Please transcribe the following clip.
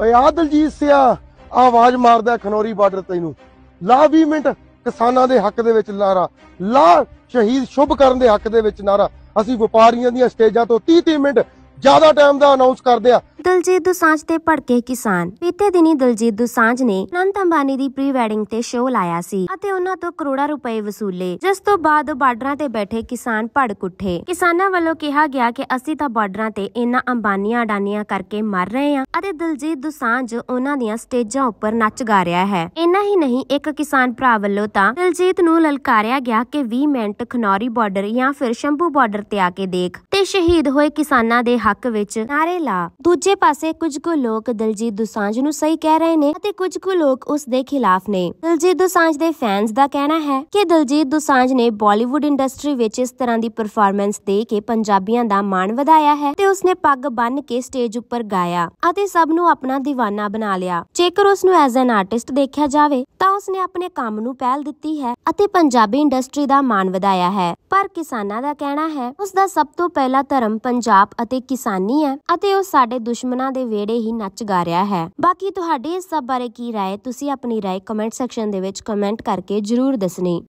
ਓਏ ਆ ਦਲਜੀਤ ਸਿਆ ਆਵਾਜ਼ ਮਾਰਦਾ ਖਨੋਰੀ ਬਾਰਡਰ ਤੈਨੂੰ ਲਾ 20 ਮਿੰਟ ਕਿਸਾਨਾਂ ਦੇ ਹੱਕ ਦੇ ਵਿੱਚ ਨਾਰਾ ਲਾ ਸ਼ਹੀਦ ਸ਼ੁਭ ਕਰਨ ਦੇ ਹੱਕ ਦੇ ਵਿੱਚ ਨਾਰਾ ਅਸੀਂ ਵਪਾਰੀਆਂ ਦੀਆਂ ਸਟੇਜਾਂ ਤੋਂ 30 30 ਮਿੰਟ ਜ਼ਿਆਦਾ ਟਾਈਮ ਦਾ ਅਨਾਉਂਸ ਕਰਦੇ ਆ ਦਲਜੀਤ ਦੁਸਾਂਝ ਤੇ ਭੜਕੇ ਕਿਸਾਨ ਬੀਤੇ ਦਿਨੀ ਦਲਜੀਤ ਦੁਸਾਂਝ ਨੇ ਅਨੰਤ ਅੰਬਾਨੀ ਦੀ ਪ੍ਰੀ ਵੈਡਿੰਗ ਤੇ ਸ਼ੋਅ ਲਾਇਆ ਸੀ ਅਤੇ ਉਹਨਾਂ ਤੋਂ ਕਰੋੜਾਂ ਰੁਪਏ ਵਸੂਲੇ ਜਿਸ ਤੋਂ ਬਾਅਦ ਬਾਰਡਰਾਂ ਤੇ ਬੈਠੇ ਕਿਸਾਨ ਭੜਕ ਉੱਠੇ ਕਿਸਾਨਾਂ ਵੱਲੋਂ ਕਿਹਾ ਗਿਆ ਕਿ ਅਸੀਂ ਤਾਂ ਬਾਰਡਰਾਂ ਤੇ ਇਹਨਾਂ ਅੰਬਾਨੀਆਂ ਅਡਾਨੀਆਂ ਕਰਕੇ ਮਰ ਰਹੇ ਹਾਂ ਅਤੇ ਦਲਜੀਤ ਦੁਸਾਂਝ ਉਹਨਾਂ ਦੀਆਂ ਸਟੇਜਾਂ ਉੱਪਰ ਨੱਚ ਗਾ ਰਿਹਾ ਹੈ ਇੰਨਾ ਹੀ ਨਹੀਂ ਇੱਕ ਕਿਸਾਨ ਭਰਾ ਵੱਲੋਂ ਤਾਂ ਦਲਜੀਤ ਨੂੰ ਲਲਕਾਰਿਆ ਗਿਆ ਕਿ 20 ਮਿੰਟ ਖਨੌਰੀ ਬਾਰਡਰ ਜਾਂ ਫਿਰ ਸ਼ੰਭੂ ਬਾਰਡਰ ਤੇ ਆ ਕੇ ਦੇਖ ਤੇ ਸ਼ਹੀਦ ਹੋਏ ਕਿਸਾਨਾਂ ਦੇ ਹੱਕ ਵਿੱਚ ਨਾਰੇ ਲਾ ਦੂਜੇ ਦੂਜੇ ਪਾਸੇ ਕੁਝ ਕੁ ਲੋਕ ਦਲਜੀਤ ਦੁਸਾਂਝ ਨੂੰ ਸਹੀ ਕਹਿ ਰਹੇ ਨੇ ਅਤੇ ਕੁਝ ਕੁ ਲੋਕ ਉਸ ਦੇ ਖਿਲਾਫ ਨੇ ਦਲਜੀਤ ਦੁਸਾਂਝ ਦੇ ਫੈਨਸ ਦਾ ਕਹਿਣਾ ਹੈ ਕਿ ਦਲਜੀਤ ਦੁਸਾਂਝ ਨੇ ਬਾਲੀਵੁੱਡ ਇੰਡਸਟਰੀ ਵਿੱਚ ਇਸ ਤਰ੍ਹਾਂ ਦੀ ਪਰਫਾਰਮੈਂਸ ਦੇ ਕੇ ਪੰਜਾਬੀਆਂ ਦਾ ਮਾਣ ਵਧਾਇਆ ਹੈ ਤੇ ਉਸਨੇ ਪੱਗ ਬੰਨ ਕੇ ਸਟੇਜ ਉੱਪਰ ਗਾਇਆ ਅਤੇ ਸਭ ਨੂੰ ਆਪਣਾ دیਵਾਨਾ ਬਣਾ ਲਿਆ ਜੇਕਰ ਉਸ ਨੂੰ ਐਜ਼ ਐਨ ਆਰਟਿਸਟ ਦੇਖਿਆ ਜਾਵੇ ਤਾਂ ਉਸਨੇ ਆਪਣੇ ਕੰਮ ਨੂੰ ਪਹਿਲ ਦਿੱਤੀ ਹੈ ਅਤੇ ਪੰਜਾਬੀ ਇੰਡਸਟਰੀ ਦਾ ਮਾਣ ਵਧਾਇਆ ਹੈ ਪਰ ਕਿਸਾਨਾਂ ਦਾ ਕਹਿਣਾ ਹੈ ਉਸ ਦਾ ਸਭ ਤੋਂ ਪਹਿਲਾ ਧਰਮ ਪੰਜਾਬ ਅਤੇ ਕਿਸਾਨੀ ਹੈ ਅਤੇ ਉਹ ਸਾਡੇ ਦੁਸ਼ਮਣ ਦੁਸ਼ਮਣਾਂ ਦੇ ਵੇੜੇ ਹੀ ਨੱਚ ਗਾ ਰਿਹਾ ਹੈ ਬਾਕੀ ਤੁਹਾਡੇ ਇਸ ਸਭ ਬਾਰੇ ਕੀ ਰਾਏ ਤੁਸੀਂ ਆਪਣੀ ਰਾਏ ਕਮੈਂਟ ਸੈਕਸ਼ਨ ਦੇ ਵਿੱਚ ਕਮੈਂਟ ਕਰਕੇ ਜਰੂਰ ਦੱਸਣੀ